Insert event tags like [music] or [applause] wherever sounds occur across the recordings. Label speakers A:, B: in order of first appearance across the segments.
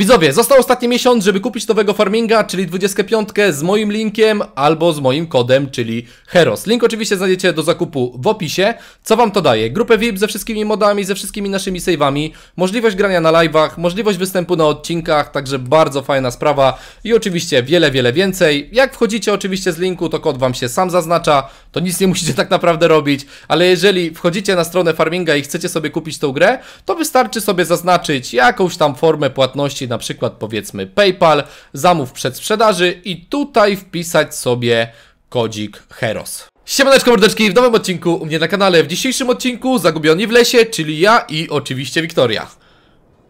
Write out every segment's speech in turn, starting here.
A: Widzowie, został ostatni miesiąc, żeby kupić nowego farminga, czyli 25 z moim linkiem albo z moim kodem, czyli Heros. Link oczywiście znajdziecie do zakupu w opisie. Co wam to daje? Grupę VIP ze wszystkimi modami, ze wszystkimi naszymi save'ami, możliwość grania na live'ach, możliwość występu na odcinkach, także bardzo fajna sprawa i oczywiście wiele, wiele więcej. Jak wchodzicie oczywiście z linku, to kod wam się sam zaznacza, to nic nie musicie tak naprawdę robić, ale jeżeli wchodzicie na stronę farminga i chcecie sobie kupić tą grę, to wystarczy sobie zaznaczyć jakąś tam formę płatności na przykład powiedzmy PayPal, zamów przed sprzedaży i tutaj wpisać sobie kodzik HEROS. Siemaneczko mordeczki, w nowym odcinku u mnie na kanale. W dzisiejszym odcinku Zagubioni w lesie, czyli ja i oczywiście Wiktoria.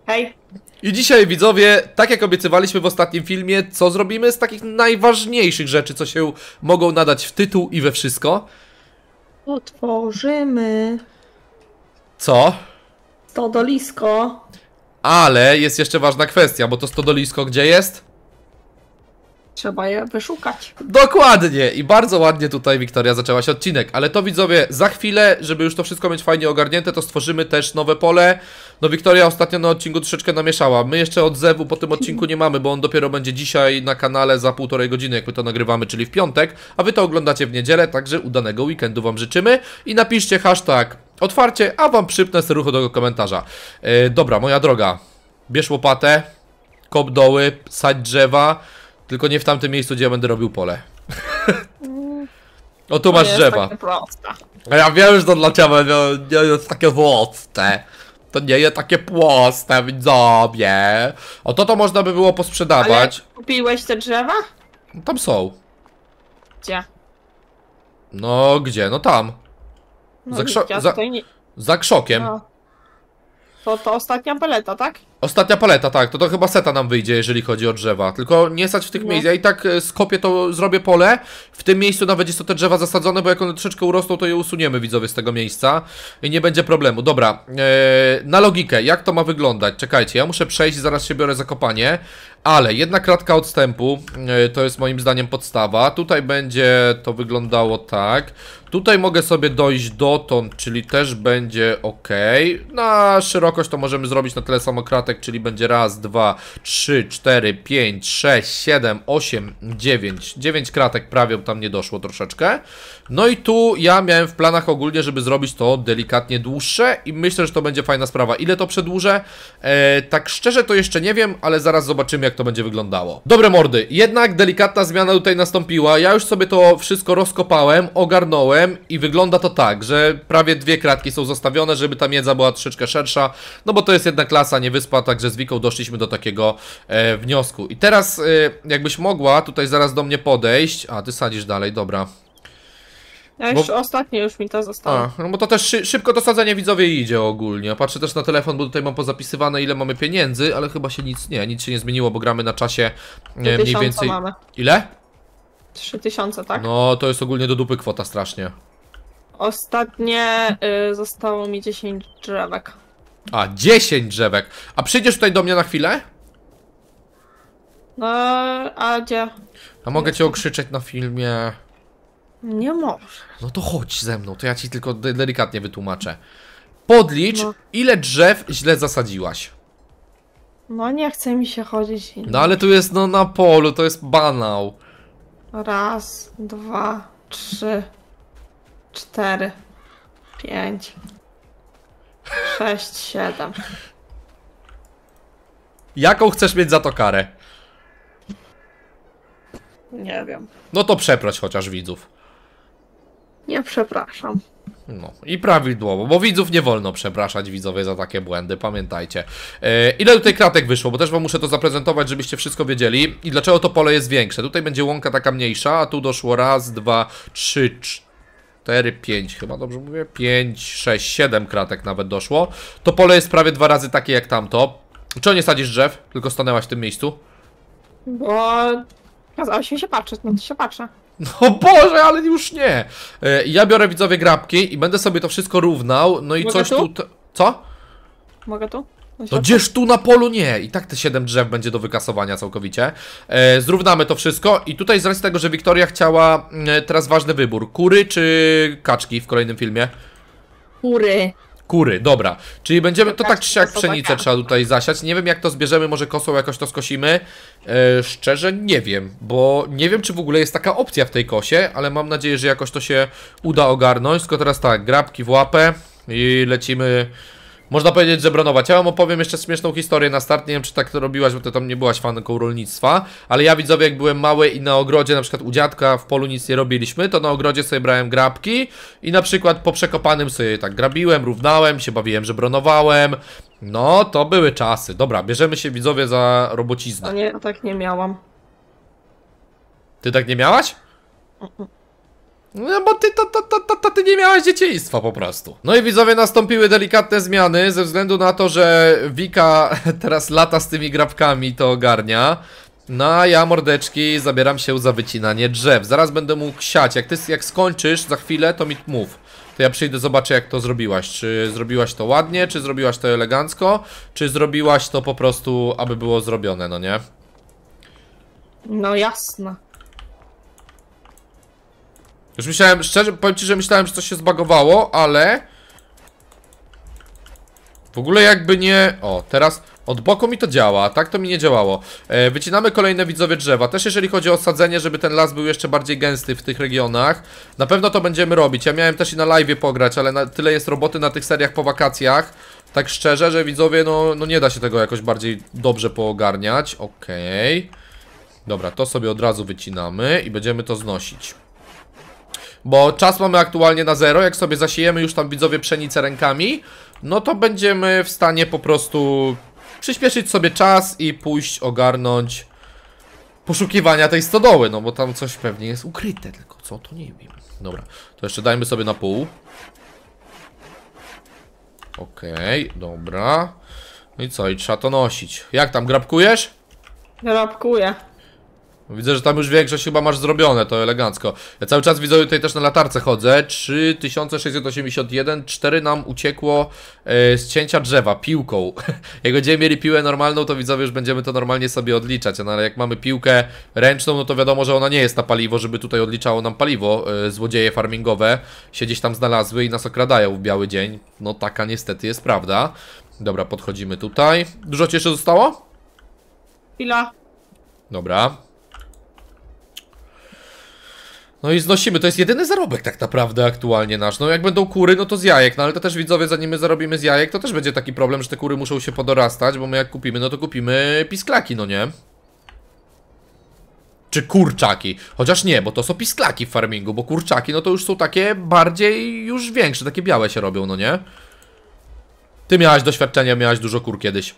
A: Hej. I dzisiaj widzowie, tak jak obiecywaliśmy w ostatnim filmie, co zrobimy z takich najważniejszych rzeczy, co się mogą nadać w tytuł i we wszystko.
B: Otworzymy Co? to dolisko.
A: Ale jest jeszcze ważna kwestia, bo to stodolisko gdzie jest?
B: Trzeba je wyszukać.
A: Dokładnie! I bardzo ładnie tutaj Wiktoria zaczęła się odcinek. Ale to widzowie, za chwilę, żeby już to wszystko mieć fajnie ogarnięte, to stworzymy też nowe pole. No Wiktoria ostatnio na odcinku troszeczkę namieszała. My jeszcze odzewu po tym odcinku nie mamy, bo on dopiero będzie dzisiaj na kanale za półtorej godziny, jak my to nagrywamy, czyli w piątek. A wy to oglądacie w niedzielę, także udanego weekendu wam życzymy. I napiszcie hashtag otwarcie, a wam przypnę serucho do komentarza. Yy, dobra, moja droga, bierz łopatę, kop doły, sać drzewa, tylko nie w tamtym miejscu, gdzie ja będę robił pole. [laughs] o, tu to masz drzewa. A ja wiem, że to dla ciebie no, jest takie proste. To nie jest takie proste, widzowie. O to to można by było posprzedawać. Ale
B: kupiłeś te drzewa? Tam są. Gdzie?
A: No, gdzie? No tam. No za, krzo- ja za, nie... za krzokiem. No.
B: To, to ostatnia paleta, tak?
A: Ostatnia paleta, tak. To to chyba seta nam wyjdzie, jeżeli chodzi o drzewa. Tylko nie stać w tych no. miejscach. Ja i tak e, skopię to, zrobię pole. W tym miejscu nawet jest to te drzewa zasadzone, bo jak one troszeczkę urosną, to je usuniemy widzowie z tego miejsca. I nie będzie problemu. Dobra, e, na logikę. Jak to ma wyglądać? Czekajcie, ja muszę przejść, zaraz się biorę za kopanie. Ale jedna kratka odstępu, e, to jest moim zdaniem podstawa. Tutaj będzie to wyglądało tak. Tutaj mogę sobie dojść dotąd, czyli też będzie ok. Na szerokość to możemy zrobić na tyle samokratek, czyli będzie raz, dwa, trzy, cztery, pięć, sześć, siedem, osiem, dziewięć. Dziewięć kratek prawie tam nie doszło troszeczkę. No i tu ja miałem w planach ogólnie, żeby zrobić to delikatnie dłuższe i myślę, że to będzie fajna sprawa. Ile to przedłużę? E, tak szczerze to jeszcze nie wiem, ale zaraz zobaczymy jak to będzie wyglądało. Dobre mordy, jednak delikatna zmiana tutaj nastąpiła. Ja już sobie to wszystko rozkopałem, ogarnąłem i wygląda to tak, że prawie dwie kratki są zostawione, żeby ta miedza była troszeczkę szersza, no bo to jest jedna klasa, nie wyspa, także z Wiką doszliśmy do takiego e, wniosku. I teraz e, jakbyś mogła tutaj zaraz do mnie podejść, a ty sadzisz dalej, dobra.
B: Ja już ostatnie już mi to zostało. A,
A: no bo to też szy szybko to sadzenie widzowie idzie ogólnie. Patrzę też na telefon, bo tutaj mam pozapisywane ile mamy pieniędzy, ale chyba się nic nie, nic się nie zmieniło, bo gramy na czasie e, mniej więcej. Mamy. Ile?
B: 3000, tak?
A: No, to jest ogólnie do dupy kwota strasznie.
B: Ostatnie y, zostało mi 10 drzewek.
A: A, 10 drzewek. A przyjdziesz tutaj do mnie na chwilę?
B: No, a gdzie? A mogę cię
A: okrzyczeć na filmie.
B: Nie możesz.
A: No to chodź ze mną, to ja ci tylko delikatnie wytłumaczę. Podlicz, no. ile drzew źle zasadziłaś.
B: No nie chce mi się chodzić. No ale tu
A: jest no na polu, to jest banał.
B: Raz, dwa, trzy, cztery, pięć, sześć, siedem.
A: Jaką chcesz mieć za to karę? Nie wiem. No to przeproś chociaż widzów.
B: Nie przepraszam.
A: No i prawidłowo, bo widzów nie wolno przepraszać widzowie za takie błędy, pamiętajcie. Yy, ile tutaj kratek wyszło, bo też wam muszę to zaprezentować, żebyście wszystko wiedzieli. I dlaczego to pole jest większe? Tutaj będzie łąka taka mniejsza, a tu doszło raz, dwa, trzy, cztery. pięć. chyba dobrze mówię, Pięć, sześć, siedem kratek nawet doszło. To pole jest prawie dwa razy takie jak tamto. Czy nie sadzisz drzew, tylko stanęłaś w tym miejscu?
B: Bo kazało się się patrzeć, no to się patrzę.
A: No Boże, ale już nie. E, ja biorę widzowie grabki i będę sobie to wszystko równał, no i Mogę coś tu? tu... Co?
B: Mogę tu? No gdzież
A: tu na polu nie? I tak te 7 drzew będzie do wykasowania całkowicie. E, zrównamy to wszystko i tutaj z racji tego, że Wiktoria chciała mm, e, teraz ważny wybór. Kury czy kaczki w kolejnym filmie? Kury. Kury, dobra. Czyli będziemy, to tak czy siak pszenicę trzeba tutaj zasiać. Nie wiem jak to zbierzemy, może kosą jakoś to skosimy. E, szczerze nie wiem, bo nie wiem czy w ogóle jest taka opcja w tej kosie, ale mam nadzieję, że jakoś to się uda ogarnąć. Tylko teraz tak, grabki w łapę i lecimy można powiedzieć, że bronować. Ja wam opowiem jeszcze śmieszną historię na start. Nie wiem, czy tak to robiłaś, bo ty tam nie byłaś fanką rolnictwa. Ale ja widzowie, jak byłem mały i na ogrodzie, na przykład u dziadka w polu nic nie robiliśmy, to na ogrodzie sobie brałem grabki i na przykład po przekopanym sobie tak grabiłem, równałem, się bawiłem, że bronowałem. No, to były czasy. Dobra, bierzemy się widzowie za robociznę.
B: A nie, tak nie miałam.
A: Ty tak nie miałaś? Mm -mm. No, no bo ty, to, to, to, to, ty nie miałaś dzieciństwa po prostu. No i widzowie, nastąpiły delikatne zmiany ze względu na to, że Wika [laughs] teraz lata z tymi grabkami, to ogarnia. No a ja, mordeczki, zabieram się za wycinanie drzew. Zaraz będę mógł siać. Jak ty jak skończysz za chwilę, to mi mów. To ja przyjdę, zobaczę jak to zrobiłaś. Czy zrobiłaś to ładnie, czy zrobiłaś to elegancko, czy zrobiłaś to po prostu, aby było zrobione, no nie?
B: No jasne.
A: Już myślałem, szczerze, powiem ci, że myślałem, że coś się zbagowało, ale... W ogóle jakby nie... O, teraz od boku mi to działa, tak to mi nie działało e, Wycinamy kolejne widzowie drzewa Też jeżeli chodzi o sadzenie, żeby ten las był jeszcze bardziej gęsty w tych regionach Na pewno to będziemy robić Ja miałem też i na live pograć, ale na, tyle jest roboty na tych seriach po wakacjach Tak szczerze, że widzowie, no, no nie da się tego jakoś bardziej dobrze poogarniać Okej okay. Dobra, to sobie od razu wycinamy i będziemy to znosić bo czas mamy aktualnie na zero, jak sobie zasiejemy już tam widzowie pszenicę rękami, no to będziemy w stanie po prostu przyspieszyć sobie czas i pójść ogarnąć poszukiwania tej stodoły, no bo tam coś pewnie jest ukryte, tylko co to nie wiem. Dobra, to jeszcze dajmy sobie na pół. Okej, okay, dobra. No i co, i trzeba to nosić. Jak tam, grabkujesz?
B: Grabkuję.
A: Widzę, że tam już większość chyba masz zrobione, to elegancko. Ja cały czas widzę, tutaj też na latarce chodzę. 3681, 4 nam uciekło e, z cięcia drzewa, piłką. [laughs] jak będziemy mieli piłę normalną, to widzowie już będziemy to normalnie sobie odliczać, no, ale jak mamy piłkę ręczną, no to wiadomo, że ona nie jest na paliwo, żeby tutaj odliczało nam paliwo. E, złodzieje farmingowe się gdzieś tam znalazły i nas okradają w biały dzień. No taka niestety jest prawda. Dobra, podchodzimy tutaj. Dużo ci jeszcze zostało? Chwila. Dobra. No i znosimy, to jest jedyny zarobek tak naprawdę aktualnie nasz. No jak będą kury, no to z jajek, no ale to też widzowie, zanim my zarobimy z jajek, to też będzie taki problem, że te kury muszą się podorastać, bo my jak kupimy, no to kupimy pisklaki, no nie? Czy kurczaki, chociaż nie, bo to są pisklaki w farmingu, bo kurczaki no to już są takie bardziej, już większe, takie białe się robią, no nie? Ty miałaś doświadczenie, miałaś dużo kur kiedyś.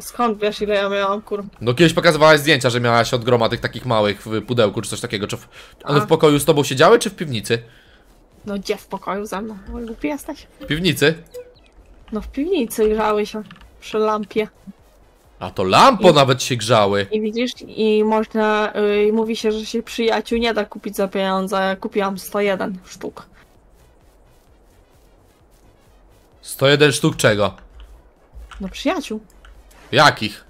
B: Skąd wiesz ile ja miałam, kur...
A: No kiedyś pokazywałaś zdjęcia, że miałaś od groma tych takich małych w pudełku czy coś takiego. Czy w... one w pokoju z tobą siedziały, czy w piwnicy?
B: No gdzie w pokoju ze mną? No, głupi jesteś. W piwnicy? No w piwnicy grzały się przy lampie.
A: A to lampo I, nawet się grzały.
B: I widzisz, i można, yy, mówi się, że się przyjaciół nie da kupić za pieniądze. Ja kupiłam 101 sztuk.
A: 101 sztuk czego?
B: No przyjaciół. Jakich?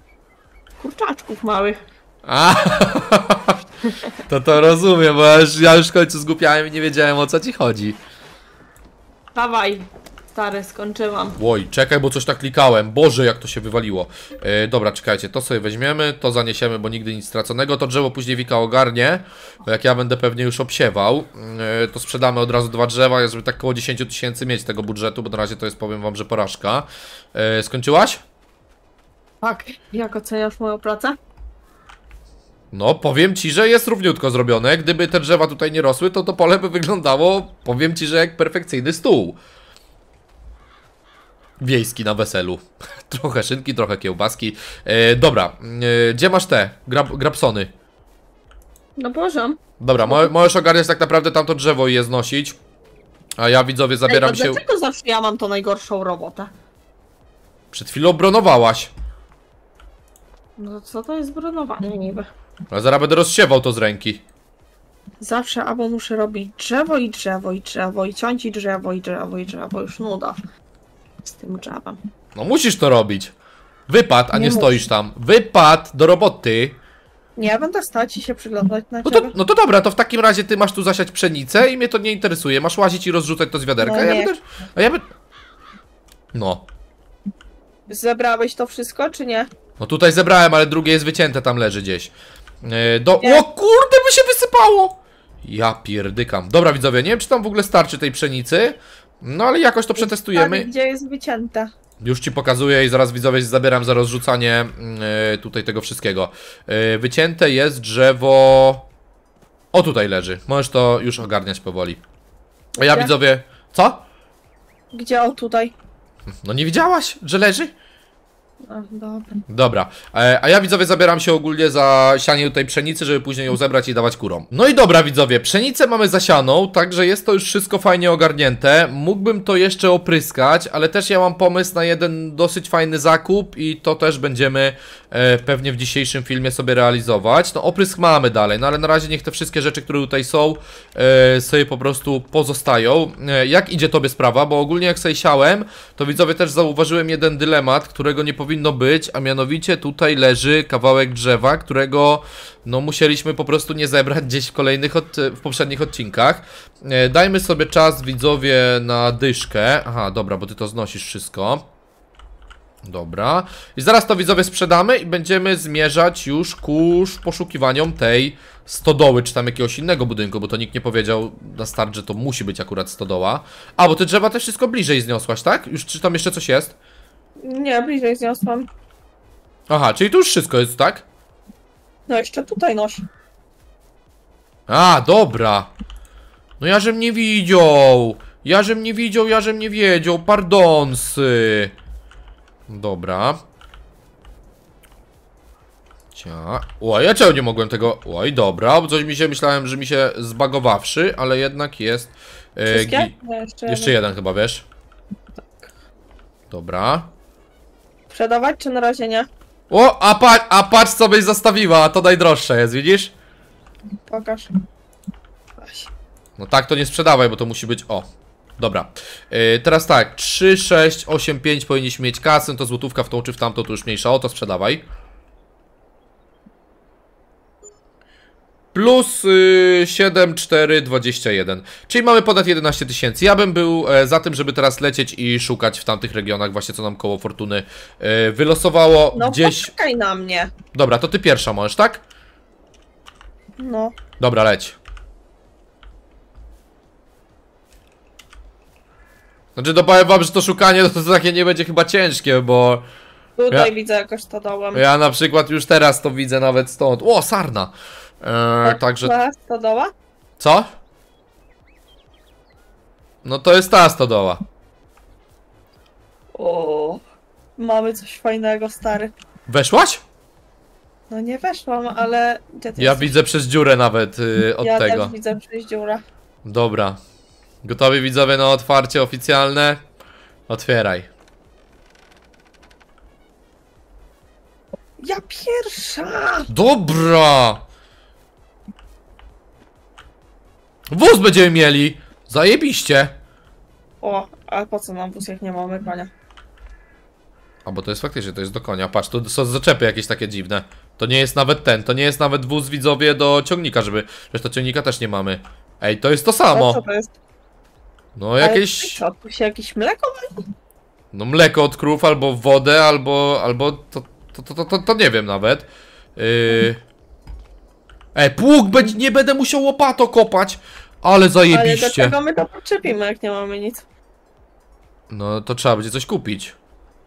B: Kurczaczków małych.
A: A, [laughs] to to rozumiem, bo ja już, ja już w końcu zgłupiałem i nie wiedziałem o co ci chodzi.
B: Dawaj, stary, skończyłam.
A: Oj, czekaj, bo coś tak klikałem. Boże, jak to się wywaliło. E, dobra, czekajcie, to sobie weźmiemy, to zaniesiemy, bo nigdy nic straconego. To drzewo później Wika ogarnie, bo jak ja będę pewnie już obsiewał, e, to sprzedamy od razu dwa drzewa, żeby tak około 10 tysięcy mieć tego budżetu, bo na razie to jest, powiem wam, że porażka. E, skończyłaś?
B: Tak, jak oceniasz moją pracę?
A: No, powiem ci, że jest równiutko zrobione. Gdyby te drzewa tutaj nie rosły, to to pole by wyglądało, powiem ci, że jak perfekcyjny stół. Wiejski na weselu. [laughs] trochę szynki, trochę kiełbaski. E, dobra, e, gdzie masz te grabsony? No Boże. Dobra, mo możesz ogarniać tak naprawdę tamto drzewo i je znosić. A ja widzowie zabieram Ej, się...
B: dlaczego zawsze ja mam tą najgorszą robotę?
A: Przed chwilą obronowałaś.
B: No to co to jest bronowanie mhm. niby?
A: A zaraz będę rozsiewał to z ręki.
B: Zawsze albo muszę robić drzewo i drzewo i drzewo i ciąć i drzewo i drzewo i drzewo. Już nuda z tym drzewem.
A: No musisz to robić. Wypad, a nie, nie stoisz tam. Wypad do roboty.
B: Nie, będę stać i się przyglądać na no to,
A: No to dobra, to w takim razie ty masz tu zasiać pszenicę i mnie to nie interesuje. Masz łazić i rozrzucać to z wiaderka. No, ja nie. będę, a ja by... No.
B: Zebrałeś to wszystko, czy nie?
A: No tutaj zebrałem, ale drugie jest wycięte, tam leży gdzieś. Yy, do... O
B: kurde, by się wysypało!
A: Ja pierdykam. Dobra widzowie, nie wiem czy tam w ogóle starczy tej pszenicy, no ale jakoś to przetestujemy. Tam,
B: gdzie jest wycięta.
A: Już ci pokazuję i zaraz widzowie zabieram za rozrzucanie yy, tutaj tego wszystkiego. Yy, wycięte jest drzewo... O tutaj leży. Możesz to już ogarniać powoli. A ja widzowie... Co?
B: Gdzie o tutaj?
A: No nie widziałaś, że leży?
B: dobra.
A: Dobra, e, a ja widzowie zabieram się ogólnie za sianie tutaj pszenicy, żeby później ją zebrać i dawać kurom. No i dobra widzowie, pszenicę mamy zasianą, także jest to już wszystko fajnie ogarnięte. Mógłbym to jeszcze opryskać, ale też ja mam pomysł na jeden dosyć fajny zakup i to też będziemy E, pewnie w dzisiejszym filmie sobie realizować. No oprysk mamy dalej, no ale na razie niech te wszystkie rzeczy, które tutaj są, e, sobie po prostu pozostają. E, jak idzie Tobie sprawa? Bo ogólnie jak sobie siałem, to widzowie też zauważyłem jeden dylemat, którego nie powinno być, a mianowicie tutaj leży kawałek drzewa, którego no musieliśmy po prostu nie zebrać gdzieś w kolejnych, od, w poprzednich odcinkach. dajmy sobie czas widzowie na dyszkę. Aha, dobra, bo Ty to znosisz wszystko. Dobra. I zaraz to widzowie sprzedamy i będziemy zmierzać już ku poszukiwaniom tej stodoły, czy tam jakiegoś innego budynku, bo to nikt nie powiedział na start, że to musi być akurat stodoła. A, bo ty drzewa też wszystko bliżej zniosłaś, tak? Już czy tam jeszcze coś jest?
B: Nie, bliżej zniosłam.
A: Aha, czyli tu już wszystko jest, tak?
B: No jeszcze tutaj noś.
A: A, dobra. No ja żem nie widział. Ja żem nie widział, ja żem nie wiedział. Pardonsy. Dobra. Cia. Oj, ja czemu nie mogłem tego... Oj, dobra, bo coś mi się... Myślałem, że mi się zbagowawszy, ale jednak jest... E, gi... Jeszcze, Jeszcze jeden chyba, wiesz? Tak. Dobra.
B: Sprzedawać czy na razie nie?
A: O, a, pa a patrz co byś zostawiła, a to najdroższe jest, widzisz? Pokaż. No tak to nie sprzedawaj, bo to musi być... O, Dobra, yy, teraz tak, 3, 6, 8, 5 powinniśmy mieć kasę, to złotówka w tą czy w tamto, to już mniejsza o to, sprzedawaj. Plus yy, 7, 4, 21, czyli mamy ponad 11 tysięcy. Ja bym był e, za tym, żeby teraz lecieć i szukać w tamtych regionach właśnie, co nam koło fortuny e, wylosowało no, gdzieś.
B: No, na mnie.
A: Dobra, to ty pierwsza możesz, tak? No. Dobra, leć. Znaczy dopowiem wam, że to szukanie to, to takie nie będzie chyba ciężkie, bo... Tutaj ja,
B: widzę jakoś to dołem. Ja na
A: przykład już teraz to widzę nawet stąd. O, sarna! E, tak, to, także... stodoła? Co? No to jest ta stodoła.
B: O, mamy coś fajnego, stary. Weszłaś? No nie weszłam, ale... Gdzie ty ja jesteś?
A: widzę przez dziurę nawet y, od ja tego. Ja też
B: widzę przez dziurę.
A: Dobra, Gotowi widzowie na otwarcie oficjalne? Otwieraj.
B: Ja pierwsza!
A: Dobra! Wóz będziemy mieli! Zajebiście!
B: O, ale po co nam wóz, jak nie mamy konia?
A: A bo to jest faktycznie, to jest do konia. Patrz, tu są zaczepy jakieś takie dziwne. To nie jest nawet ten, to nie jest nawet wóz widzowie do ciągnika, żeby... Zresztą to ciągnika też nie mamy. Ej, to jest to samo! co to jest? No jakieś...
B: co, się jakieś mleko
A: No mleko od krów, albo wodę, albo... albo to, to, to, to, to nie wiem nawet. Yy... E, pług będzie, nie będę musiał łopato kopać, ale zajebiście. Ale dlaczego my
B: to poczepimy, jak nie mamy nic?
A: No to trzeba będzie coś kupić.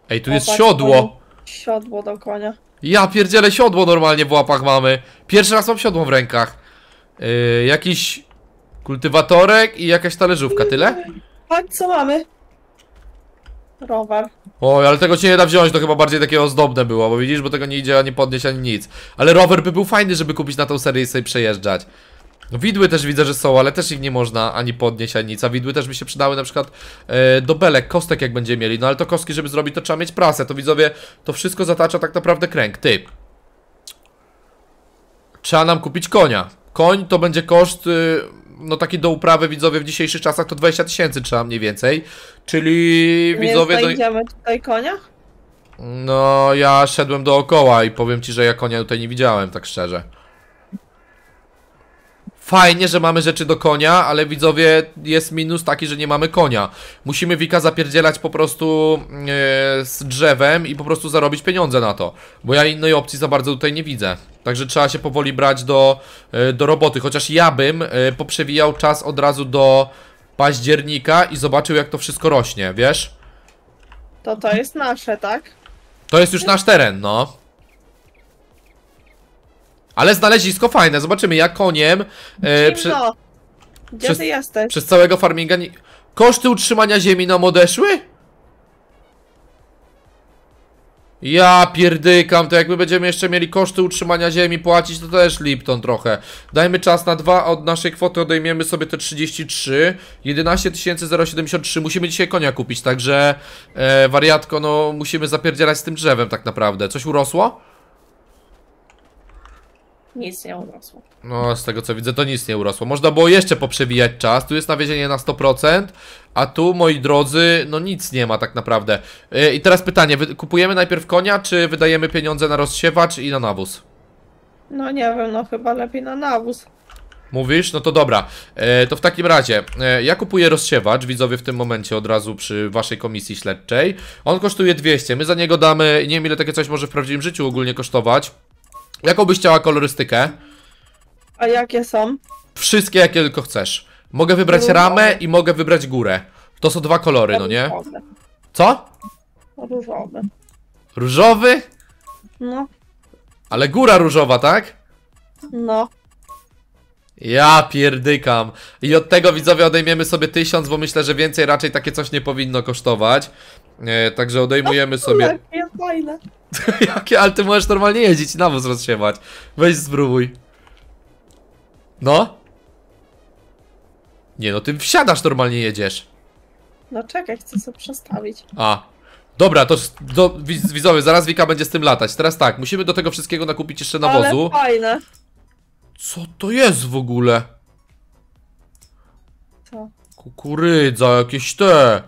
A: Ej, tu jest siodło.
B: Siodło do konia.
A: Ja pierdzielę siodło normalnie w łapach mamy. Pierwszy raz mam siodło w rękach. Yy, jakiś Kultywatorek i jakaś talerzówka, tyle? Patrz
B: tak, co mamy. Rower.
A: Oj, ale tego cię nie da wziąć, to chyba bardziej takie ozdobne było, bo widzisz, bo tego nie idzie ani podnieść, ani nic. Ale rower by był fajny, żeby kupić na tą serię i sobie przejeżdżać. No, widły też widzę, że są, ale też ich nie można ani podnieść, ani nic. A widły też mi się przydały na przykład e, do belek, kostek jak będziemy mieli. No ale to kostki, żeby zrobić, to trzeba mieć prasę. To widzowie, to wszystko zatacza tak naprawdę kręg. Ty. Trzeba nam kupić konia. Koń to będzie koszt... Y no taki do uprawy widzowie w dzisiejszych czasach to 20 tysięcy trzeba mniej więcej. Czyli widzowie... Nie no
B: znajdziemy do... tutaj konia?
A: No ja szedłem dookoła i powiem ci, że ja konia tutaj nie widziałem, tak szczerze. Fajnie, że mamy rzeczy do konia, ale widzowie jest minus taki, że nie mamy konia. Musimy Wika zapierdzielać po prostu yy, z drzewem i po prostu zarobić pieniądze na to. Bo ja innej opcji za bardzo tutaj nie widzę. Także trzeba się powoli brać do, yy, do roboty. Chociaż ja bym yy, poprzewijał czas od razu do października i zobaczył jak to wszystko rośnie, wiesz?
B: To to jest nasze, tak?
A: To jest już nasz teren, no. Ale znalezisko fajne, zobaczymy, ja koniem... E,
B: Gdzie przez, ty jesteś? Przez
A: całego farminga nie... Koszty utrzymania ziemi nam odeszły? Ja pierdykam, to jak my będziemy jeszcze mieli koszty utrzymania ziemi płacić, to też Lipton trochę. Dajmy czas na dwa, od naszej kwoty odejmiemy sobie te 33. 11 073, musimy dzisiaj konia kupić, także e, wariatko, no musimy zapierdzielać z tym drzewem tak naprawdę. Coś urosło?
B: Nic nie urosło.
A: No, z tego co widzę, to nic nie urosło. Można było jeszcze poprzebijać czas. Tu jest nawiezienie na 100%, a tu, moi drodzy, no nic nie ma tak naprawdę. E, I teraz pytanie, kupujemy najpierw konia, czy wydajemy pieniądze na rozsiewacz i na nawóz?
B: No nie wiem, no chyba lepiej na nawóz.
A: Mówisz? No to dobra. E, to w takim razie, e, ja kupuję rozsiewacz, widzowie w tym momencie od razu przy waszej komisji śledczej. On kosztuje 200, my za niego damy, nie wiem ile takie coś może w prawdziwym życiu ogólnie kosztować. Jaką byś chciała kolorystykę?
B: A jakie są?
A: Wszystkie, jakie tylko chcesz. Mogę wybrać ramę i mogę wybrać górę. To są dwa kolory, no nie? Różowy. Co?
B: Różowy.
A: Różowy? No. Ale góra różowa, tak? No. Ja pierdykam. I od tego widzowie odejmiemy sobie tysiąc, bo myślę, że więcej raczej takie coś nie powinno kosztować. Nie, także odejmujemy [laughs] sobie...
B: Jakie fajne.
A: [laughs] Jakie, ale ty możesz normalnie jeździć i nawóz rozsiewać. Weź spróbuj. No. Nie no, ty wsiadasz, normalnie jedziesz.
B: No czekaj, chcę sobie przestawić.
A: A. Dobra, to do, widzowie, zaraz Wika będzie z tym latać. Teraz tak, musimy do tego wszystkiego nakupić jeszcze nawozu. Ale fajne. Co to jest w ogóle? Co? Kukurydza, jakieś te.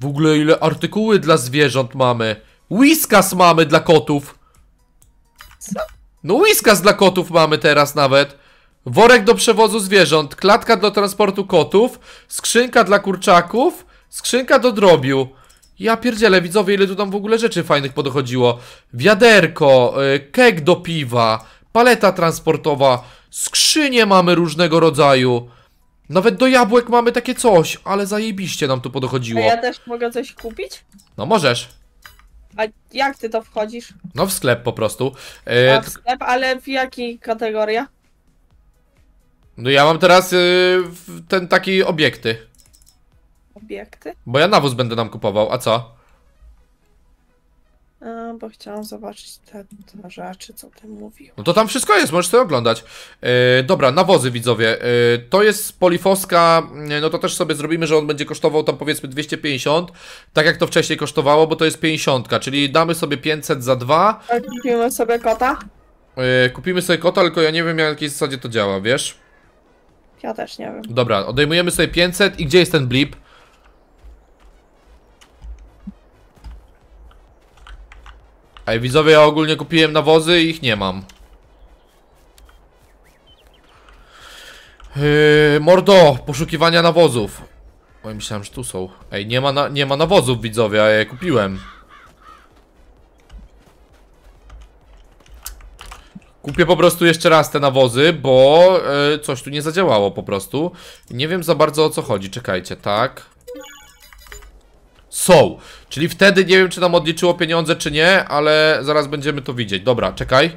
A: W ogóle ile artykuły dla zwierząt mamy. Whiskas mamy dla kotów. Co? No whiskas dla kotów mamy teraz nawet. Worek do przewozu zwierząt, klatka do transportu kotów, skrzynka dla kurczaków, skrzynka do drobiu. Ja pierdzielę, widzowie, ile tu tam w ogóle rzeczy fajnych podchodziło. Wiaderko, y, kek do piwa, paleta transportowa, skrzynie mamy różnego rodzaju. Nawet do jabłek mamy takie coś, ale zajebiście nam tu podochodziło. A ja
B: też mogę coś kupić? No możesz. A jak ty to wchodzisz?
A: No w sklep po prostu. E, A w
B: sklep, ale w jakiej kategoria?
A: No ja mam teraz y, ten taki obiekty. Obiekty? Bo ja nawóz będę nam kupował, a co?
B: A, e, bo chciałam zobaczyć te, te rzeczy, co ty mówił.
A: No to tam wszystko jest, możesz sobie oglądać. Yy, dobra, nawozy widzowie. Yy, to jest polifoska, no to też sobie zrobimy, że on będzie kosztował tam powiedzmy 250, tak jak to wcześniej kosztowało, bo to jest 50, czyli damy sobie 500 za dwa.
B: Ale kupimy sobie kota?
A: kupimy sobie kota, tylko ja nie wiem w jakiej zasadzie to działa, wiesz? Ja też nie wiem. Dobra, odejmujemy sobie 500 i gdzie jest ten blip? Ej, widzowie, ja ogólnie kupiłem nawozy i ich nie mam. Yy, mordo, poszukiwania nawozów. Oj, myślałem, że tu są. Ej, nie ma, na, nie ma nawozów, widzowie, a ja je kupiłem. Kupię po prostu jeszcze raz te nawozy, bo yy, coś tu nie zadziałało po prostu. Nie wiem za bardzo o co chodzi, czekajcie, tak? Są! Czyli wtedy nie wiem, czy nam odliczyło pieniądze, czy nie, ale zaraz będziemy to widzieć. Dobra, czekaj.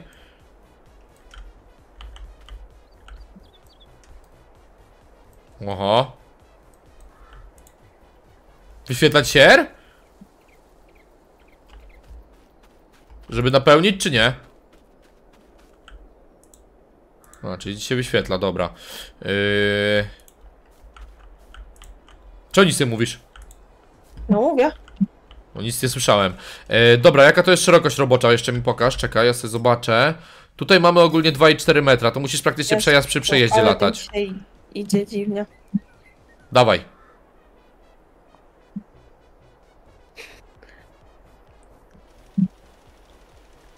A: Oho. Wyświetlać się Żeby napełnić, czy nie? A, no, czyli się wyświetla, dobra. Yy... Co nic nie mówisz? No mówię nic nie słyszałem. E, dobra, jaka to jest szerokość robocza? Jeszcze mi pokaż, czekaj, ja sobie zobaczę. Tutaj mamy ogólnie 2,4 metra, to musisz praktycznie Jest, przejazd przy przejeździe ale latać.
B: Idzie dziwnie.
A: Dawaj.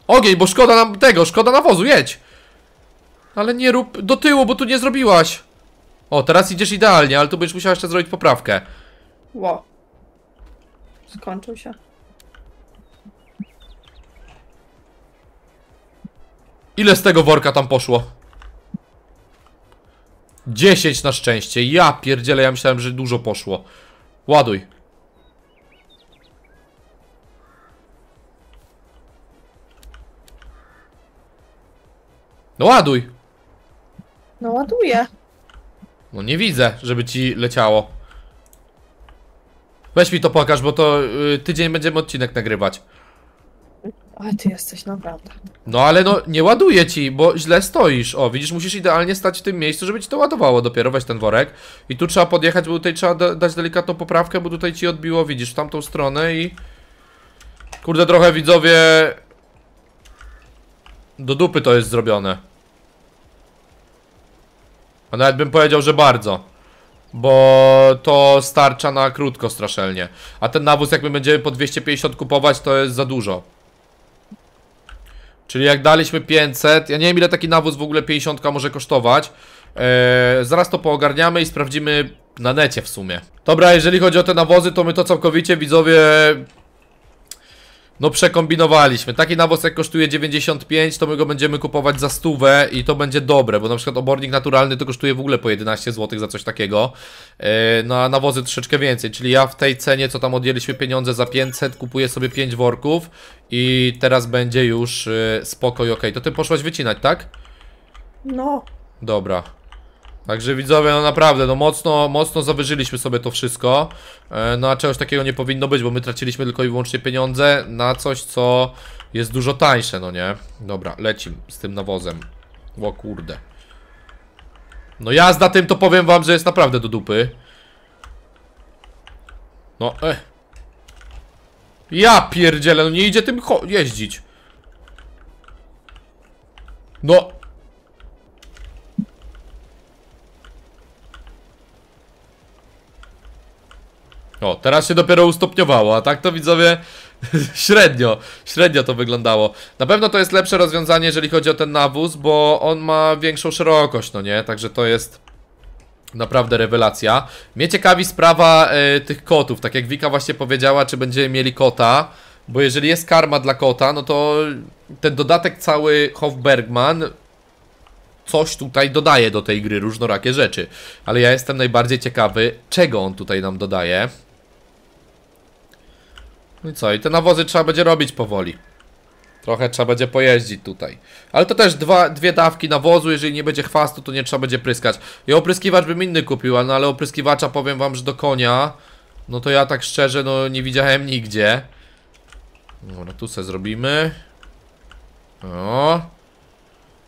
A: Ogień, bo szkoda nam tego, szkoda nawozu, jedź! Ale nie rób do tyłu, bo tu nie zrobiłaś. O, teraz idziesz idealnie, ale tu będziesz musiała jeszcze zrobić poprawkę.
B: Ło. Skończył się.
A: Ile z tego worka tam poszło? 10 na szczęście. Ja pierdzielę, ja myślałem, że dużo poszło. Ładuj. No ładuj.
B: No ładuję.
A: No nie widzę, żeby ci leciało. Weź mi to pokaż, bo to y, tydzień będziemy odcinek nagrywać.
B: Ale ty jesteś naprawdę.
A: No ale no, nie ładuję ci, bo źle stoisz. O, widzisz, musisz idealnie stać w tym miejscu, żeby ci to ładowało dopiero. Weź ten worek. I tu trzeba podjechać, bo tutaj trzeba da dać delikatną poprawkę, bo tutaj ci odbiło, widzisz, w tamtą stronę i... Kurde, trochę widzowie... Do dupy to jest zrobione. A nawet bym powiedział, że bardzo. Bo to starcza na krótko straszelnie. A ten nawóz jak my będziemy po 250 kupować to jest za dużo. Czyli jak daliśmy 500, ja nie wiem ile taki nawóz w ogóle 50 może kosztować. Eee, zaraz to poogarniamy i sprawdzimy na necie w sumie. Dobra, jeżeli chodzi o te nawozy, to my to całkowicie widzowie no przekombinowaliśmy. Taki nawóz jak kosztuje 95, to my go będziemy kupować za stówę i to będzie dobre, bo na przykład obornik naturalny to kosztuje w ogóle po 11 zł za coś takiego. Yy, no a nawozy troszeczkę więcej, czyli ja w tej cenie, co tam odjęliśmy pieniądze za 500, kupuję sobie 5 worków i teraz będzie już yy, spokoj, ok. To ty poszłaś wycinać, tak? No. Dobra. Także widzowie, no naprawdę, no mocno, mocno zawyżyliśmy sobie to wszystko e, No a czegoś takiego nie powinno być, bo my traciliśmy tylko i wyłącznie pieniądze na coś, co jest dużo tańsze, no nie? Dobra, lecim z tym nawozem O kurde No jazda tym to powiem wam, że jest naprawdę do dupy No, eh Ja pierdzielę, no nie idzie tym jeździć No O, teraz się dopiero ustopniowało, a tak to widzowie [laughs] średnio, średnio to wyglądało. Na pewno to jest lepsze rozwiązanie, jeżeli chodzi o ten nawóz, bo on ma większą szerokość, no nie? Także to jest naprawdę rewelacja. Mnie ciekawi sprawa y, tych kotów, tak jak Wika właśnie powiedziała, czy będziemy mieli kota, bo jeżeli jest karma dla kota, no to ten dodatek cały Hofbergman coś tutaj dodaje do tej gry, różnorakie rzeczy. Ale ja jestem najbardziej ciekawy, czego on tutaj nam dodaje. No I co? I te nawozy trzeba będzie robić powoli. Trochę trzeba będzie pojeździć tutaj. Ale to też dwa, dwie dawki nawozu, jeżeli nie będzie chwastu, to nie trzeba będzie pryskać. I opryskiwacz bym inny kupił, no ale opryskiwacza powiem wam, że do konia, no to ja tak szczerze, no nie widziałem nigdzie. Dobra, no, no tu se zrobimy. O.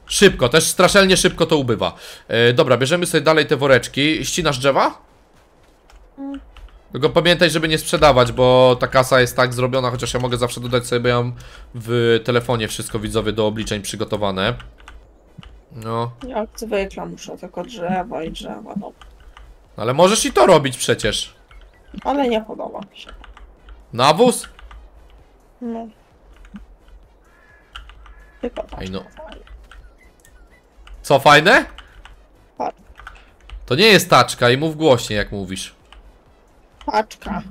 A: Szybko, też straszelnie szybko to ubywa. E, dobra, bierzemy sobie dalej te woreczki. Ścinasz drzewa? Mm. Tylko pamiętaj, żeby nie sprzedawać, bo ta kasa jest tak zrobiona, chociaż ja mogę zawsze dodać sobie, bo ja mam w telefonie wszystko widzowie do obliczeń przygotowane. No,
B: Jak zwykle muszę tylko drzewa i drzewa, no.
A: ale możesz i to robić przecież.
B: Ale nie podoba mi się. Nawóz? No.
A: Tylko tak. Ej, no. Co, fajne? Tak. To nie jest taczka i mów głośniej jak mówisz. Paczka.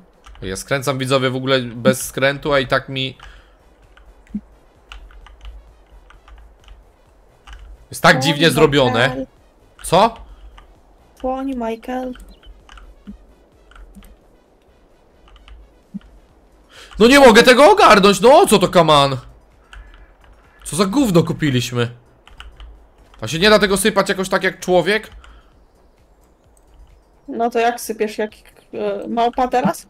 A: Ja skręcam widzowie w ogóle bez skrętu, a i tak mi... Jest tak Pony dziwnie Michael. zrobione. Co?
B: Płoń, Michael.
A: No nie mogę tego ogarnąć, no co to kaman? Co za gówno kupiliśmy? A się nie da tego sypać jakoś tak jak człowiek?
B: No to jak sypiesz jak E, małpa teraz?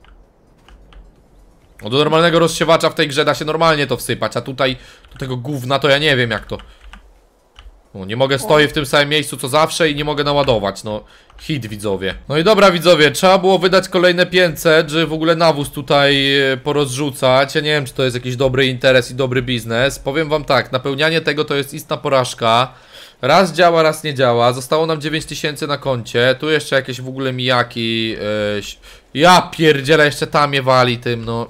A: No do normalnego rozsiewacza w tej grze da się normalnie to wsypać, a tutaj do tego gówna to ja nie wiem jak to... No, nie mogę, stoję w tym samym miejscu co zawsze i nie mogę naładować, no hit widzowie. No i dobra widzowie, trzeba było wydać kolejne 500, czy w ogóle nawóz tutaj e, porozrzucać. Ja nie wiem czy to jest jakiś dobry interes i dobry biznes. Powiem wam tak, napełnianie tego to jest istna porażka. Raz działa, raz nie działa. Zostało nam 9000 na koncie. Tu jeszcze jakieś w ogóle mijaki. E, ja pierdzielę, jeszcze tam je wali tym, no.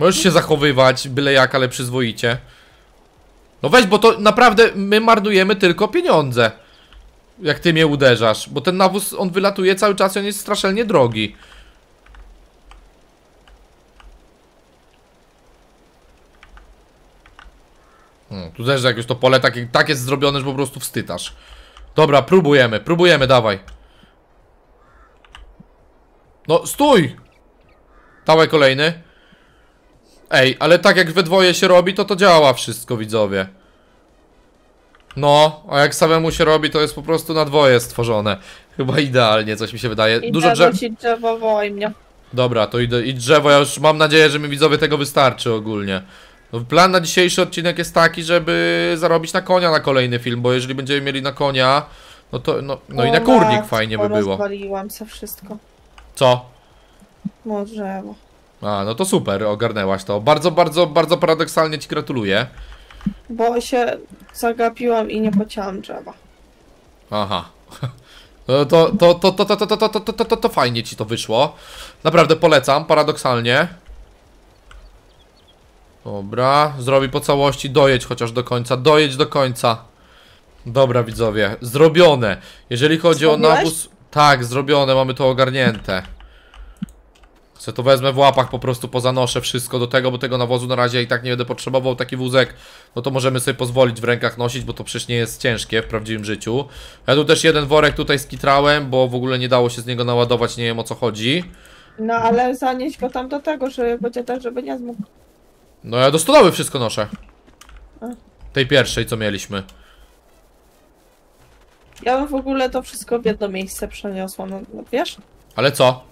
A: Możesz się zachowywać, byle jak, ale przyzwoicie. No weź, bo to naprawdę my marnujemy tylko pieniądze. Jak ty mnie uderzasz, bo ten nawóz, on wylatuje cały czas i on jest straszelnie drogi. Hmm, tu też już to pole takie, tak jest zrobione, że po prostu wstytasz. Dobra, próbujemy, próbujemy, dawaj. No, stój! dawaj kolejny. Ej, ale tak jak we dwoje się robi, to to działa wszystko, widzowie. No, a jak samemu się robi, to jest po prostu na dwoje stworzone. Chyba idealnie, coś mi się wydaje. Dużo drzew... drzewo Dobra, to idę, i drzewo, ja już mam nadzieję, że mi widzowie tego wystarczy ogólnie. No, plan na dzisiejszy odcinek jest taki, żeby zarobić na konia na kolejny film, bo jeżeli będziemy mieli na konia, no to no, no i na kurnik fajnie by było.
B: Rozwaliłam se wszystko. Co? Może. drzewo.
A: A, no to super, ogarnęłaś to. Bardzo, bardzo, bardzo paradoksalnie ci gratuluję.
B: Bo się zagapiłam i nie pociąłam drzewa.
A: Aha. To, to, to, to, to, to, to, to, to, to, to, to fajnie ci to wyszło. Naprawdę polecam, paradoksalnie. Dobra, zrobi po całości, dojedź chociaż do końca, dojedź do końca. Dobra widzowie, zrobione. Jeżeli chodzi o nawóz... Tak, zrobione, mamy to ogarnięte. Chcę to wezmę w łapach, po prostu pozanoszę wszystko do tego, bo tego nawozu na razie i tak nie będę potrzebował, taki wózek, no to możemy sobie pozwolić w rękach nosić, bo to przecież nie jest ciężkie w prawdziwym życiu. Ja tu też jeden worek tutaj skitrałem, bo w ogóle nie dało się z niego naładować, nie wiem o co chodzi.
B: No ale zanieś go tam do tego, żeby, bo tak, żeby nie zmógł.
A: No ja do stodoły wszystko noszę. Tej pierwszej, co mieliśmy.
B: Ja w ogóle to wszystko w jedno miejsce przeniosłam, no, no wiesz? Ale co?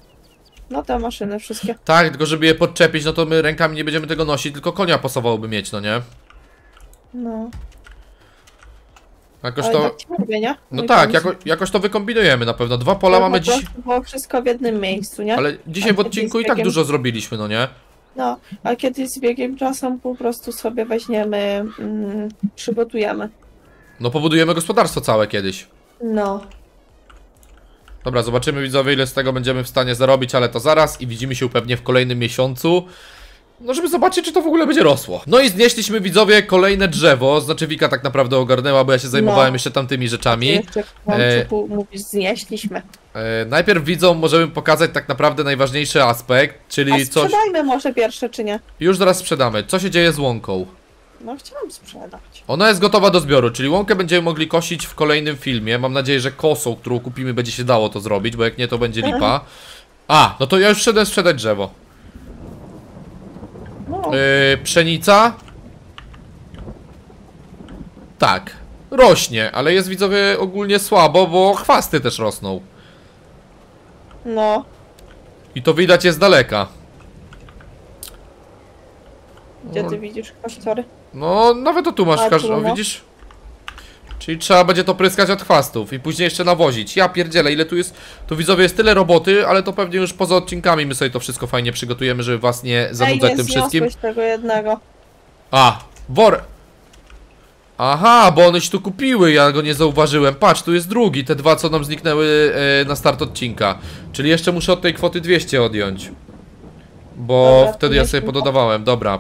B: No te maszyny wszystkie.
A: Tak, tylko żeby je podczepić, no to my rękami nie będziemy tego nosić, tylko konia pasowałoby mieć, no nie? No. Jakoś to... Tak mówię, nie? No tak, jako, jakoś to wykombinujemy na pewno. Dwa pola no, mamy dziś...
B: było wszystko w jednym miejscu, nie? Ale dzisiaj w tak, odcinku i tak dużo
A: zrobiliśmy, no nie?
B: No, a kiedyś z biegiem czasem po prostu sobie weźmiemy, mm, przygotujemy.
A: No pobudujemy gospodarstwo całe kiedyś. No. Dobra, zobaczymy widzowie ile z tego będziemy w stanie zarobić, ale to zaraz i widzimy się pewnie w kolejnym miesiącu no żeby zobaczyć, czy to w ogóle będzie rosło. No i znieśliśmy widzowie kolejne drzewo, znaczy Wika tak naprawdę ogarnęła, bo ja się zajmowałem no. jeszcze tamtymi rzeczami. Jeszcze e...
B: mówisz, znieśliśmy.
A: E... Najpierw widzom możemy pokazać tak naprawdę najważniejszy aspekt, czyli A sprzedajmy coś...
B: sprzedajmy może pierwsze, czy nie?
A: Już zaraz sprzedamy. Co się dzieje z łąką?
B: No chciałam sprzedać.
A: Ona jest gotowa do zbioru, czyli łąkę będziemy mogli kosić w kolejnym filmie. Mam nadzieję, że kosą, którą kupimy, będzie się dało to zrobić, bo jak nie, to będzie lipa. A, no to ja już wszedłem sprzedać drzewo. Yy, pszenica? Tak. Rośnie, ale jest widzowie ogólnie słabo, bo chwasty też rosną. No. I to widać jest daleka.
B: Gdzie ty widzisz kasztory?
A: No, nawet to tu masz, A, tu, no. widzisz? Czyli trzeba będzie to pryskać od chwastów i później jeszcze nawozić. Ja pierdzielę, ile tu jest... Tu widzowie jest tyle roboty, ale to pewnie już poza odcinkami my sobie to wszystko fajnie przygotujemy, żeby was nie zanudzać Ej, tym wszystkim. nie
B: tego jednego.
A: A, wor... Aha, bo one się tu kupiły, ja go nie zauważyłem. Patrz, tu jest drugi, te dwa co nam zniknęły e, na start odcinka. Czyli jeszcze muszę od tej kwoty 200 odjąć. Bo Dobra, wtedy ja sobie pododawałem. Dobra,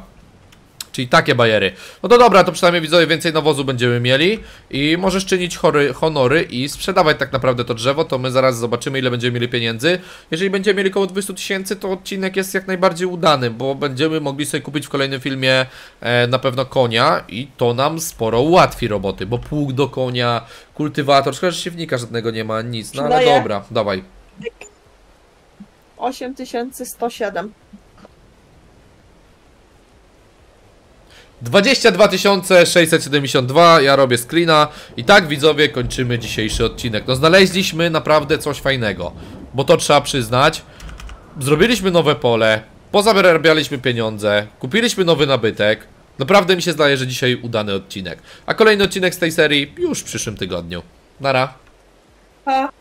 A: Czyli takie bajery. No to dobra, to przynajmniej widzowie więcej nawozu będziemy mieli i możesz czynić chory, honory i sprzedawać tak naprawdę to drzewo, to my zaraz zobaczymy ile będziemy mieli pieniędzy. Jeżeli będziemy mieli około 200 tysięcy, to odcinek jest jak najbardziej udany, bo będziemy mogli sobie kupić w kolejnym filmie e, na pewno konia i to nam sporo ułatwi roboty, bo pług do konia, kultywator, szkoda, że siewnika żadnego nie ma, nic, no ale dobra, dawaj.
B: 8107
A: 22 672, ja robię screena i tak widzowie kończymy dzisiejszy odcinek. No znaleźliśmy naprawdę coś fajnego, bo to trzeba przyznać. Zrobiliśmy nowe pole, pozabieraliśmy pieniądze, kupiliśmy nowy nabytek. Naprawdę mi się zdaje, że dzisiaj udany odcinek. A kolejny odcinek z tej serii już w przyszłym tygodniu. Nara. Pa.